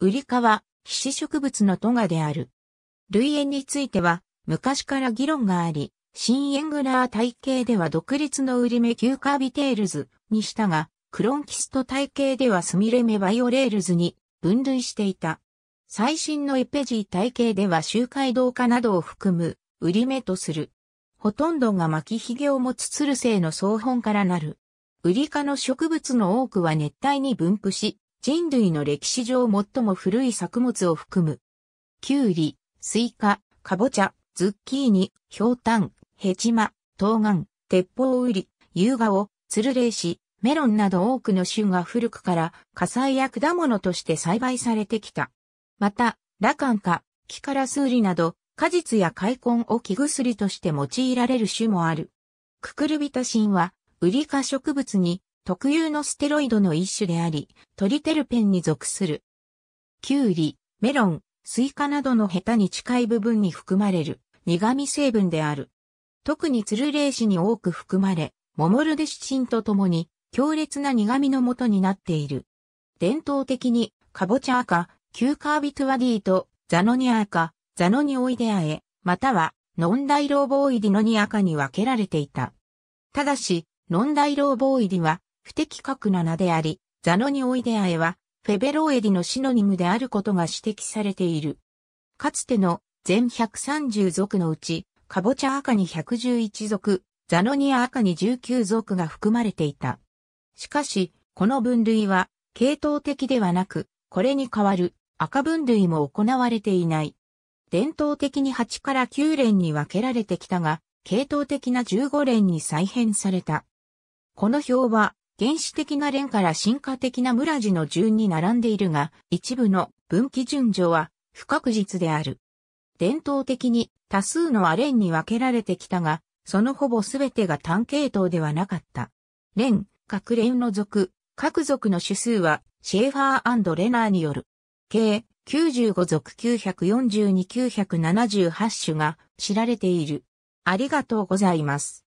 ウリ科は、皮脂植物のトガである。類縁については、昔から議論があり、新エングラー体系では独立のウリメキューカービテールズにしたが、クロンキスト体系ではスミレメバイオレールズに分類していた。最新のエペジー体系では周回動化などを含む、ウリメとする。ほとんどが巻き髭を持つツル性の総本からなる。ウリ科の植物の多くは熱帯に分布し、人類の歴史上最も古い作物を含む、キュウリ、スイカ、カボチャ、ズッキーニ、ヒョウタン、ヘチマ、トウガン、鉄砲ウリ、ユウガオ、ツルレイシ、メロンなど多くの種が古くから火災や果物として栽培されてきた。また、ラカンカ、キカラスウリなど、果実や開根を木薬として用いられる種もある。ククルビタシンは、ウリ科植物に特有のステロイドの一種であり、トリテルペンに属する。キュウリ、メロン、スイカなどのヘタに近い部分に含まれる苦味成分である。特にツルレイシに多く含まれ、モモルデシチンとともに強烈な苦味のもとになっている。伝統的に、カボチャ赤、キューカービトゥワディと、ザノニア赤、ザノニオイデアエ、または、ノンダイローボーイディノニアカに分けられていた。ただし、ノンダイローボーイディは、不適格な名であり、ザノニオイデアエは、フェベロエディのシノニムであることが指摘されている。かつての全130族のうち、カボチャ赤に111族、ザノニア赤に19族が含まれていた。しかし、この分類は、系統的ではなく、これに代わる赤分類も行われていない。伝統的に8から9連に分けられてきたが、系統的な15連に再編された。この表は、原始的な連から進化的な村地の順に並んでいるが、一部の分岐順序は不確実である。伝統的に多数のアレンに分けられてきたが、そのほぼ全てが単系統ではなかった。レン、各レンの族、各族の種数はシェーファーレナーによる。計95族942,978種が知られている。ありがとうございます。